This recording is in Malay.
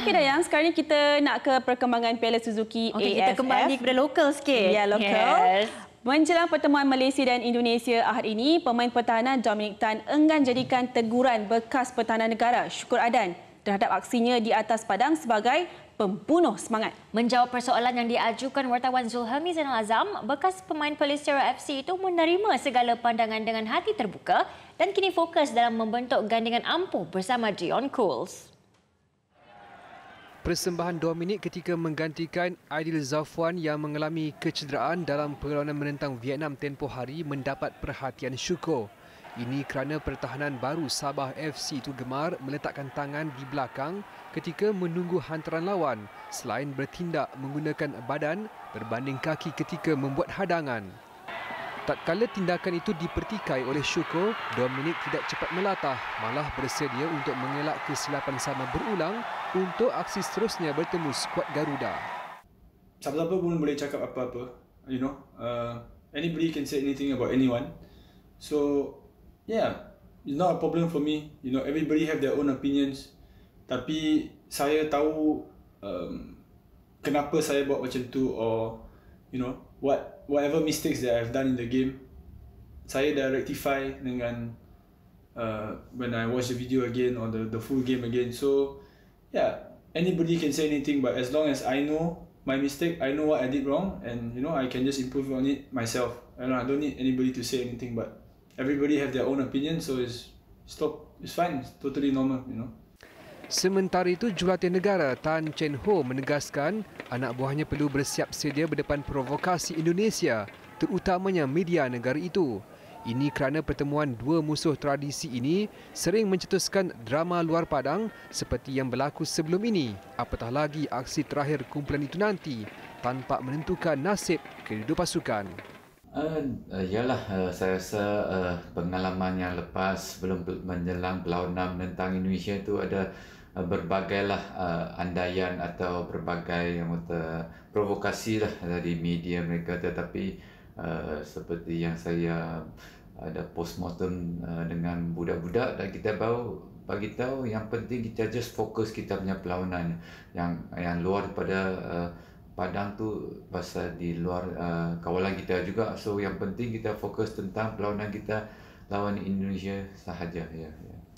Okey dah yang sekarang ni kita nak ke perkembangan Piala Suzuki okay, AFF. kita kembali kepada lokal sikit. Ya, yeah, lokal. Yes. Menjelang pertemuan Malaysia dan Indonesia akhir ini, pemain pertahanan Dominic Tan enggan jadikan teguran bekas pertahanan negara Syukur Adan terhadap aksinya di atas padang sebagai pembunuh semangat. Menjawab persoalan yang diajukan wartawan Zulhami Zainal Azam, bekas pemain Palestera FC itu menerima segala pandangan dengan hati terbuka dan kini fokus dalam membentuk gandingan ampuh bersama Dion Cools persembahan Dominic ketika menggantikan Aidil Zafwan yang mengalami kecederaan dalam perlawanan menentang Vietnam tempoh hari mendapat perhatian syukur. Ini kerana pertahanan baru Sabah FC itu gemar meletakkan tangan di belakang ketika menunggu hantaran lawan selain bertindak menggunakan badan berbanding kaki ketika membuat hadangan. Tak Tatkala tindakan itu dipertikai oleh Shuko. Dominic tidak cepat melatah, malah bersedia untuk mengelak kesilapan sama berulang untuk aksi seterusnya bertemu skuad Garuda. Siapa-siapa pun boleh cakap apa-apa, you know. Uh, anybody can say anything about anyone. So, yeah, it's not a problem for me. You know, everybody have their own opinions. Tapi saya tahu um, kenapa saya buat macam tu or you know what whatever mistakes that I've done in the game, saya dah rectify dengan uh, when I watch the video again or the the full game again. So yeah, anybody can say anything, but as long as I know my mistake, I know what I did wrong, and you know I can just improve on it myself. I don't, I don't need anybody to say anything, but everybody have their own opinion, so it's stop. It's fine. It's totally normal, you know. Sementara itu, Jurulatih Negara Tan Chen Ho menegaskan anak buahnya perlu bersiap sedia berdepan provokasi Indonesia, terutamanya media negara itu. Ini kerana pertemuan dua musuh tradisi ini sering mencetuskan drama luar padang seperti yang berlaku sebelum ini. Apatah lagi aksi terakhir kumpulan itu nanti tanpa menentukan nasib kedua pasukan. Uh, yalah, uh, saya rasa uh, pengalaman yang lepas sebelum menjelang pelawanan menentang Indonesia itu ada Eh, berbagailah uh, andaian atau berbagai yang kata provokasi lah dari media mereka tetapi uh, seperti yang saya ada postmortem uh, dengan budak-budak dan kita baru bagi tahu yang penting kita just fokus kita punya perlawanan yang yang luar pada uh, padang tu pasal di luar uh, kawalan kita juga so yang penting kita fokus tentang perlawanan kita lawan Indonesia sahaja ya yeah, yeah.